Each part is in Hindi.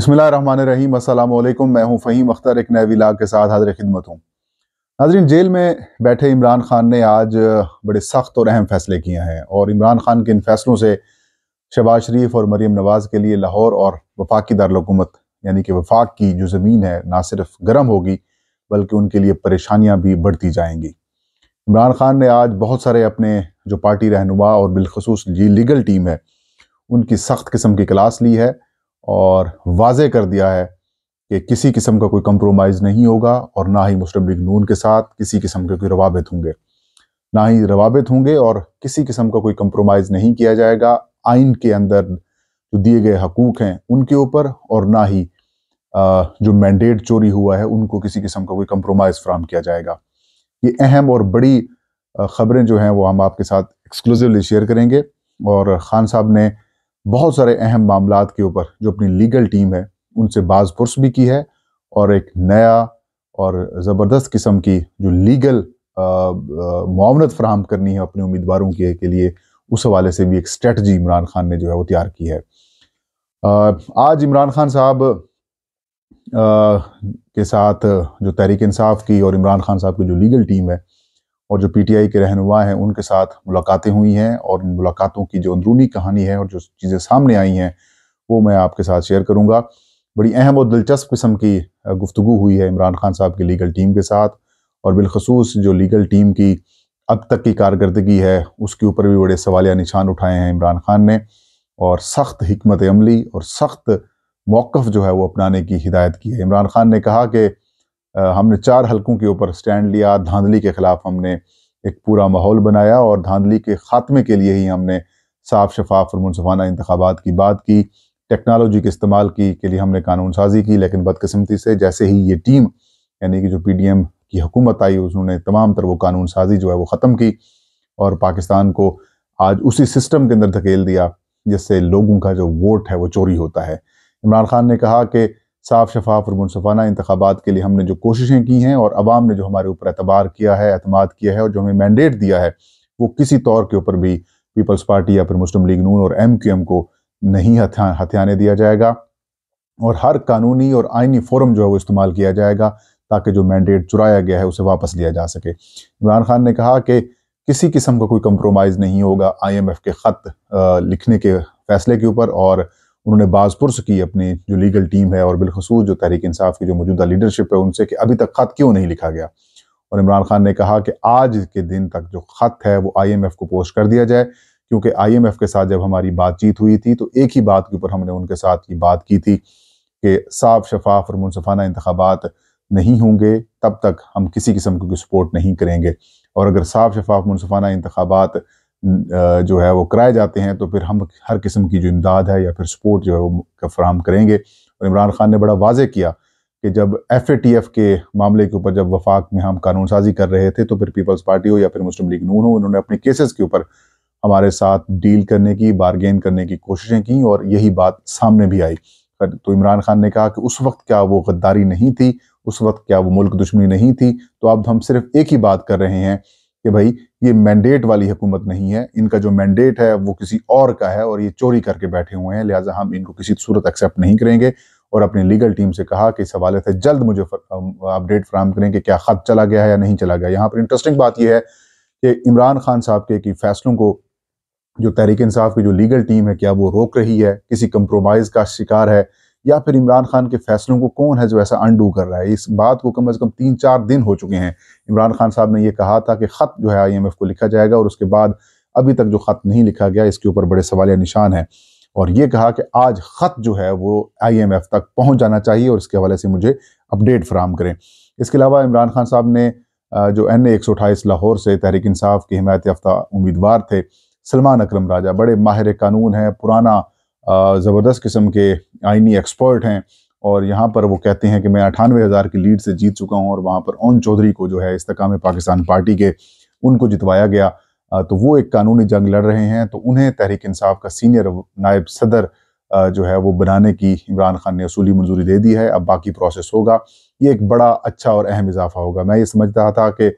अस्सलाम वालेकुम मैं हूं फ़हीम अख्तर एक नए विलाग के साथ हाजिर खिदमत हूँ नाजरीन जेल में बैठे इमरान खान ने आज बड़े सख्त और अहम फैसले किए हैं और इमरान खान के इन फैसलों से शहबाज शरीफ और मरीम नवाज़ के लिए लाहौर और वफाकी दारकूमत यानी कि वफाक की जो ज़मीन है ना सिर्फ गर्म होगी बल्कि उनके लिए परेशानियाँ भी बढ़ती जाएंगी इमरान खान ने आज बहुत सारे अपने जो पार्टी रहनुमा और बिलखसूस जी लीगल टीम है उनकी सख्त किस्म की क्लास ली है और वाज कर दिया है कि किसी किस्म का कोई कंप्रोमाइज़ नहीं होगा और ना ही मुस्लिम लीग नून के साथ किसी किस्म के कोई रवाबित होंगे ना ही रवाबित होंगे और किसी किस्म का कोई कंप्रोमाइज़ नहीं किया जाएगा आइन के अंदर जो दिए गए हकूक़ हैं उनके ऊपर और ना ही जो मैंडेट चोरी हुआ है उनको किसी किस्म का कोई कंप्रोमाइज़ फ्राहम किया जाएगा ये अहम और बड़ी ख़बरें जो हैं वो हम आपके साथ एक्सक्लूसिवली शेयर करेंगे और ख़ान साहब ने बहुत सारे अहम मामला के ऊपर जो अपनी लीगल टीम है उनसे बाजपुरस भी की है और एक नया और ज़बरदस्त किस्म की जो लीगल मावनत फ्राहम करनी है अपने उम्मीदवारों के, के लिए उस हवाले से भी एक स्ट्रेटजी इमरान खान ने जो है वो तैयार की है आ, आज इमरान खान साहब के साथ जो तहरीक इंसाफ की और इमरान खान साहब की जो लीगल टीम है और जो पीटीआई के रहनुमा हैं उनके साथ मुलाकातें हुई हैं और उन मुलाकातों की जो अंदरूनी कहानी है और जो चीज़ें सामने आई हैं वो मैं आपके साथ शेयर करूँगा बड़ी अहम और दिलचस्प किस्म की गुफ्तु हुई है इमरान खान साहब की लीगल टीम के साथ और बिलखसूस जो लीगल टीम की अब तक की कारकर्दगी है उसके ऊपर भी बड़े सवालिया निशान उठाए हैं इमरान खान ने और सख्त हमत अमली और सख्त मौक़ जो है वो अपनाने की हिदायत की है इमरान खान ने कहा कि हमने चार हलकों के ऊपर स्टैंड लिया धांधली के खिलाफ हमने एक पूरा माहौल बनाया और धांधली के खात्मे के लिए ही हमने साफ शफाफ और मुनसफाना इंतबात की बात की टेक्नोलॉजी के इस्तेमाल की के लिए हमने कानून साजी की लेकिन बदकस्मती से जैसे ही ये टीम यानी कि जो पी डी एम की हुकूमत आई उन्होंने तमाम तर वो कानून साजी जो है वो ख़त्म की और पाकिस्तान को आज उसी सिस्टम के अंदर धकेल दिया जिससे लोगों का जो वोट है वो चोरी होता है इमरान खान ने कहा कि साफ शफाफ और मुनफाना इंतबात के लिए हमने जो कोशिशें की हैं और आवाम ने जो हमारे ऊपर एतबार किया है अहतमाद किया है और जो हमें मैंडेट दिया है वो किसी तौर के ऊपर भी पीपल्स पार्टी या फिर मुस्लिम लीग नून और एम क्यू एम को नहीं हथियाने दिया जाएगा और हर कानूनी और आइनी फोरम जो है वो इस्तेमाल किया जाएगा ताकि जो मैंडेट चुराया गया है उसे वापस लिया जा सके इमरान खान ने कहा कि किसी किस्म का कोई कम्प्रोमाइज़ नहीं होगा आईएमएफ के ख़त लिखने के फैसले के ऊपर और उन्होंने बाजपुरस की अपनी जो लीगल टीम है और बिलखसूस जो तहरीक इंसाफ की जो मौजूदा लीडरशिप है उनसे कि अभी तक ख़त क्यों नहीं लिखा गया और इमरान खान ने कहा कि आज के दिन तक जो ख़त है वो आईएमएफ को पोस्ट कर दिया जाए क्योंकि आईएमएफ के साथ जब हमारी बातचीत हुई थी तो एक ही बात के ऊपर हमने उनके साथ ये बात की थी कि साफ शफाफ और मुनफाना इंतबात नहीं होंगे तब तक हम किसी किस्म की सपोर्ट नहीं करेंगे और अगर साफ शफाफ मुनफाना इंतबात जो है वो कराए जाते हैं तो फिर हम हर किस्म की जो इमदाद है या फिर सपोर्ट जो है वो फ्राहम करेंगे और इमरान खान ने बड़ा वाजे किया कि जब एफ ए टी एफ़ के मामले के ऊपर जब वफाक में हम कानून साजी कर रहे थे तो फिर पीपल्स पार्टी हो या फिर मुस्लिम लीग नून हो उन्होंने अपने केसेस के ऊपर हमारे साथ डील करने की बारगेन करने की कोशिशें की और यही बात सामने भी आई तो इमरान खान ने कहा कि उस वक्त क्या वो गद्दारी नहीं थी उस वक्त क्या वो मुल्क दुश्मनी नहीं थी तो अब हम सिर्फ एक ही बात कर रहे हैं कि भाई ये मैंडेट वाली हुकूमत नहीं है इनका जो मैंडेट है वो किसी और का है और ये चोरी करके बैठे हुए हैं लिहाजा हम इनको किसी सूरत एक्सेप्ट नहीं करेंगे और अपनी लीगल टीम से कहा कि इस हवाले से जल्द मुझे अपडेट फ्राहम करें कि क्या खत चला गया है या नहीं चला गया यहाँ पर इंटरेस्टिंग बात यह है कि इमरान खान साहब के कि फैसलों को जो तहरीक इंसाफ की जो लीगल टीम है क्या वो रोक रही है किसी कंप्रोमाइज़ का शिकार है या फिर इमरान खान के फैसलों को कौन है जो ऐसा अंडू कर रहा है इस बात को कम अज़ कम तीन चार दिन हो चुके हैं इमरान खान साहब ने यह कहा था कि ख़त जो है एफ़ को लिखा जाएगा और उसके बाद अभी तक जो ख़त नहीं लिखा गया इसके ऊपर बड़े सवाल निशान हैं और ये कहा कि आज ख़त जो है वो आईएमएफ तक पहुंच जाना चाहिए और इसके हवाले से मुझे अपडेट फ्राहम करें इसके अलावा इमरान खान साहब ने जो एन ए एक लाहौर से तहरीक इंसाफ के हिमायत याफ्ता उम्मीदवार थे सलमान अक्रम राजा बड़े माहिर कानून हैं पुराना ज़बरदस्त किस्म के आइनी एक्सपर्ट हैं और यहाँ पर वो कहते हैं कि मैं अठानवे हज़ार की लीड से जीत चुका हूँ और वहाँ पर ओन चौधरी को जो है इस्तकाम पाकिस्तान पार्टी के उनको जितवाया गया तो वो एक कानूनी जंग लड़ रहे हैं तो उन्हें तहरीक इंसाफ का सीनियर नायब सदर जो है वो बनाने की इमरान खान ने असूली मंजूरी दे दी है अब बाकी प्रोसेस होगा ये एक बड़ा अच्छा और अहम इजाफा होगा मैं ये समझ रहा था कि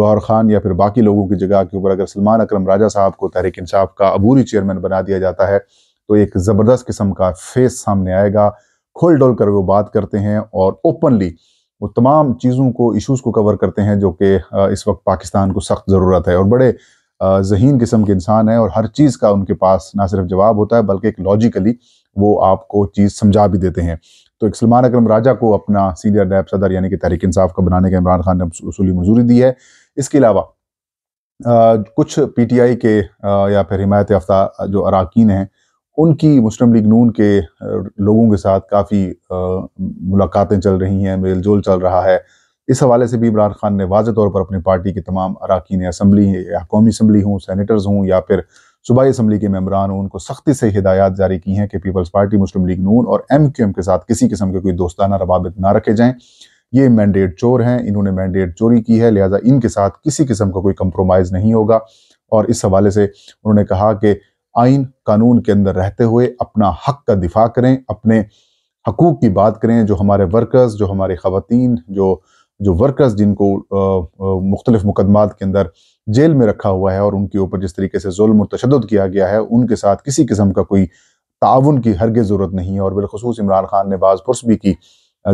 गौर खान या फिर बाकी लोगों की जगह के ऊपर अगर सलमान अक्रम राजा साहब को तहरीक इंसाफ का अबूरी चेयरमैन बना दिया जाता है तो एक ज़बरदस्त किस्म का फेस सामने आएगा खुल डोल कर वो बात करते हैं और ओपनली वो तमाम चीज़ों को इश्यूज़ को कवर करते हैं जो कि इस वक्त पाकिस्तान को सख्त ज़रूरत है और बड़े जहीन किस्म के इंसान हैं और हर चीज़ का उनके पास ना सिर्फ जवाब होता है बल्कि एक लॉजिकली वो आपको चीज़ समझा भी देते हैं तो एक सलमान अक्रम राजा को अपना सीनियर नायब सदर यानी कि तहरीक इंसाफ का बनाने का इमरान खान ने उसूली मंजूरी दी है इसके अलावा कुछ पी टी आई के आ, या फिर हिमायत याफ्ता जो अरकान हैं उनकी मुस्लिम लीग नून के लोगों के साथ काफ़ी मुलाकातें चल रही हैं मेल जोल चल रहा है इस हवाले से भी इमरान खान ने वाज तौर पर अपनी पार्टी के तमाम अरकान असम्बली या कौमी असम्बली हों सैनिटर्स हों या फिर सूबाई असम्बली के मेम्बरान हों उनको सख्ती से हिदायत जारी की हैं कि पीपल्स पार्टी मुस्लिम लीग नून और एम क्यू एम के साथ किसी किस्म के कोई दोस्ताना रवाबित ना रखे जाएँ ये मैंडेट चोर हैं इन्होंने मैंडेट चोरी की है लिहाजा इनके साथ किसी किस्म का कोई कम्प्रोमाइज़ नहीं होगा और इस हवाले से उन्होंने कहा कि आइन कानून के अंदर रहते हुए अपना हक का दिफा करें अपने हकूक़ की बात करें जो हमारे वर्कर्स जो हमारे ख़वान जो जो वर्कर्स जिनको मुख्तलिफ मुकदमात के अंदर जेल में रखा हुआ है और उनके ऊपर जिस तरीके से जुल्म और तशद किया गया है उनके साथ किसी किस्म का कोई ताउन की हरगे ज़रूरत नहीं है और बिलखसूस इमरान खान ने बाज़ पुरस भी की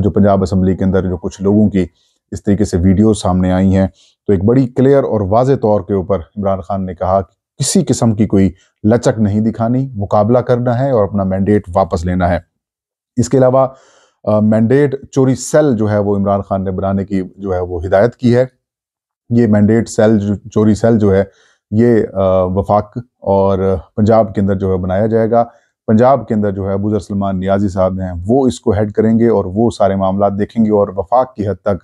जो पंजाब असम्बली के अंदर जो कुछ लोगों की इस तरीके से वीडियो सामने आई हैं तो एक बड़ी क्लियर और वाज तौर के ऊपर इमरान खान ने कहा कि किसी किस्म की कोई लचक नहीं दिखानी मुकाबला करना है और अपना मैंडेट वापस लेना है इसके अलावा मैंडेट चोरी सेल जो है वो इमरान खान ने बनाने की जो है वो हिदायत की है ये मैंडेट सेल चोरी सेल जो है ये वफाक और पंजाब के अंदर जो है बनाया जाएगा पंजाब के अंदर जो है अबूजर सलमान नियाजी साहब हैं वो इसको हेड करेंगे और वो सारे मामला देखेंगे और वफाक की हद तक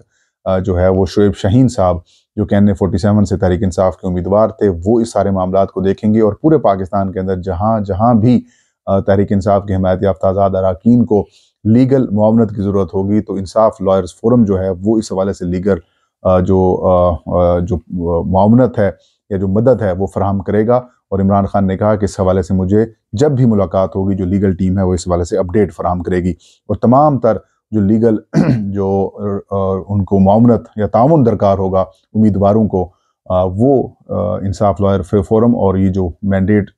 जो है वो शुएब शहीन साहब जो कैन एन ए फोर्टी सेवन से तहरीक इंसाफ के उम्मीदवार थे वो इस सारे मामला को देखेंगे और पूरे पाकिस्तान के अंदर जहाँ जहाँ भी तहरीक इंसाफ के हमायत याफ्त आज़ाद अरकान को लीगल मामनत की ज़रूरत होगी तो इंसाफ लॉयर्स फोरम जो है वो इस हवाले से लीगल जो जो मामनत है या जो मदद है वो फ्राहम करेगा और इमरान खान ने कहा कि इस हवाले से मुझे जब भी मुलाकात होगी जो लीगल टीम है वो इस हवाले से अपडेट फ्राहम करेगी और तमाम तर जो लीगल जो उनको मामनत या ताउन दरकार होगा उम्मीदवारों को वो इंसाफ लॉयर फोरम और ये जो मैंडेट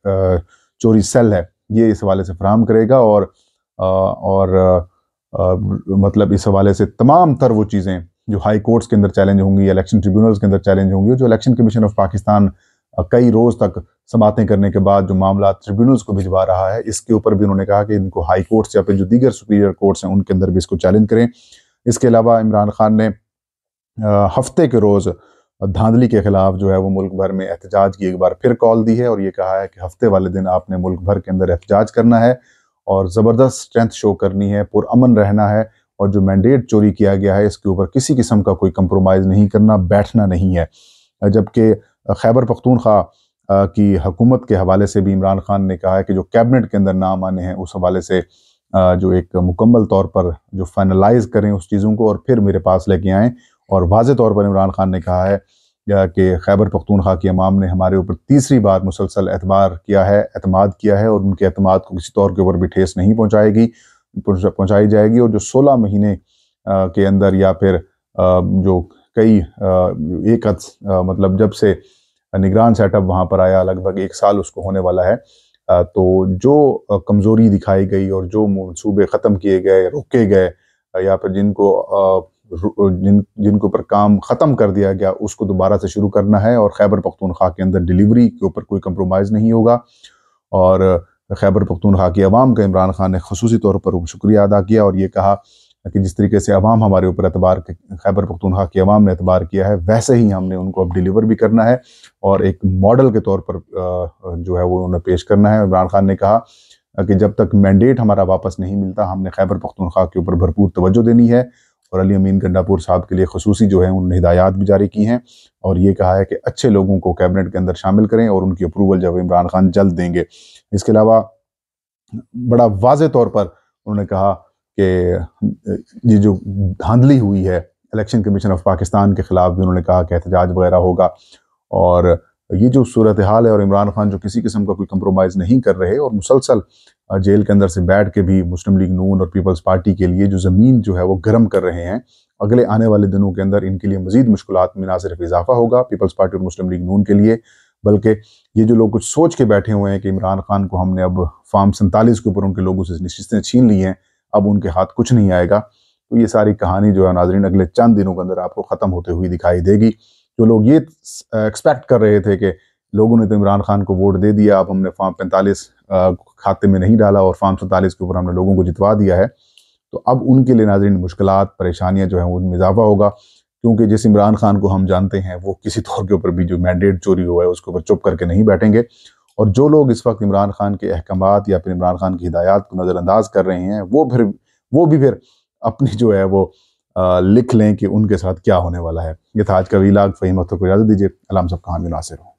चोरी सेल है ये इस हवाले से फ्राहम करेगा और और मतलब इस हवाले से तमाम तर वो चीज़ें जो हाई कोर्ट्स के अंदर चैलेंज होंगी इलेक्शन ट्रिब्यूनल्स के अंदर चैलेंज होंगी जो इलेक्शन कमीशन ऑफ पाकिस्तान कई रोज तक समातें करने के बाद जो मामला ट्रिब्यूनल्स को भिजवा रहा है इसके ऊपर भी उन्होंने कहा कि इनको हाई कोर्ट्स या फिर जो दीगर सुपीरियर कोर्ट्स हैं उनके अंदर भी इसको चैलेंज करें इसके अलावा इमरान खान ने हफ्ते के रोज़ धांधली के खिलाफ जो है वो मुल्क भर में एहतजाज की एक बार फिर कॉल दी है और ये कहा है कि हफ्ते वाले दिन आपने मुल्क भर के अंदर एहतजाज करना है और ज़बरदस्त स्ट्रेंथ शो करनी है पुरअमन रहना है और जो मैंडेट चोरी किया गया है इसके ऊपर किसी किस्म का कोई कंप्रोमाइज़ नहीं करना बैठना नहीं है जबकि खैबर पख्तूनख्वा की हकूमत के हवाले से भी इमरान खान ने कहा है कि जो कैबिनेट के अंदर नाम आने हैं उस हवाले से जो एक मुकम्मल तौर पर जो फाइनलाइज करें उस चीज़ों को और फिर मेरे पास लेके आएँ और वाज तौर पर इमरान खान ने कहा है कि खैबर पख्तूनख्वा के अमाम ने हमारे ऊपर तीसरी बार मुसलसल एतबार किया है अतमाद किया है और उनके अतमाद को किसी तौर के ऊपर भी ठेस नहीं पहुँचाएगी पहुँचाई जाएगी और जो सोलह महीने के अंदर या फिर जो कई एक मतलब जब से निगरान सेटअप वहाँ पर आया लगभग एक साल उसको होने वाला है तो जो कमज़ोरी दिखाई गई और जो मनसूबे ख़त्म किए गए रोके गए या फिर जिनको जिन जिनके ऊपर काम ख़त्म कर दिया गया उसको दोबारा से शुरू करना है और खैबर पख्तूनख्वा के अंदर डिलीवरी के ऊपर कोई कंप्रोमाइज़ नहीं होगा और खैबर पख्तूनख्वा की आवाम का इमरान खान ने खसूसी तौर पर शुक्रिया अदा किया और ये कहा कि जिस तरीके से अवाम हमारे ऊपर एतबार खैबर पखतूनखा की अवाम ने एतबार किया है वैसे ही हमने उनको अब डिलीवर भी करना है और एक मॉडल के तौर पर जो है वो उन्हें पेश करना है इमरान खान ने कहा कि जब तक मैंडेट हमारा वापस नहीं मिलता हमने खैबर पखतूनखा के ऊपर भरपूर तवज्जो देनी है और अली अमीन गंडापुर साहब के लिए खसूसी जो है उन्होंने हिदायत भी जारी की हैं और ये कहा है कि अच्छे लोगों को कैबिनेट के अंदर शामिल करें और उनकी अप्रूवल जब इमरान खान जल्द देंगे इसके अलावा बड़ा वाज तौर पर उन्होंने कहा कि ये जो धांधली हुई है इलेक्शन कमीशन ऑफ पाकिस्तान के ख़िलाफ़ भी उन्होंने कहा कि एहतजाज वगैरह होगा और ये जो सूरत हाल है और इमरान खान जो किसी किस्म का कोई कंप्रोमाइज़ नहीं कर रहे और मुसलसल जेल के अंदर से बैठ के भी मुस्लिम लीग नून और पीपल्स पार्टी के लिए जो ज़मीन जो है वो गर्म कर रहे हैं अगले आने वाले दिनों के अंदर इनके लिए मजीद मुश्किल में ना सिर्फ इजाफा होगा पीपल्स पार्टी और मुस्लिम लीग नून के लिए बल्कि ये जो लोग कुछ सोच के बैठे हुए हैं कि इमरान खान को हमने अब फार्म सैंतालीस के ऊपर उनके लोगों से नशिस्तें छीन ली हैं अब उनके हाथ कुछ नहीं आएगा तो ये सारी कहानी जो है नाजरीन अगले चंद दिनों के अंदर आपको ख़त्म होते हुए दिखाई देगी जो लोग ये एक्सपेक्ट कर रहे थे कि लोगों ने तो इमरान खान को वोट दे दिया अब हमने फॉर्म पैंतालीस खाते में नहीं डाला और फॉर्म सैंतालीस के ऊपर हमने लोगों को जितवा दिया है तो अब उनके लिए नाजरीन मुश्किल परेशानियाँ जो हैं उनमें इजाफा होगा क्योंकि जिस इमरान खान को हम जानते हैं वो किसी तौर के ऊपर भी जो मैंडेट चोरी हुआ है उसके ऊपर चुप करके नहीं बैठेंगे और जो लोग इस वक्त इमरान खान के अहकाम या फिर इमरान खान की हिदायत को नज़रअंदाज कर रहे हैं वो फिर वो भी फिर अपनी जो है वो आ, लिख लें कि उनके साथ क्या होने वाला है ये था आज का वीलाग फ़हीम अख्तर को इजाज़त दीजिए अलाम सब कहाँ मुनासर हो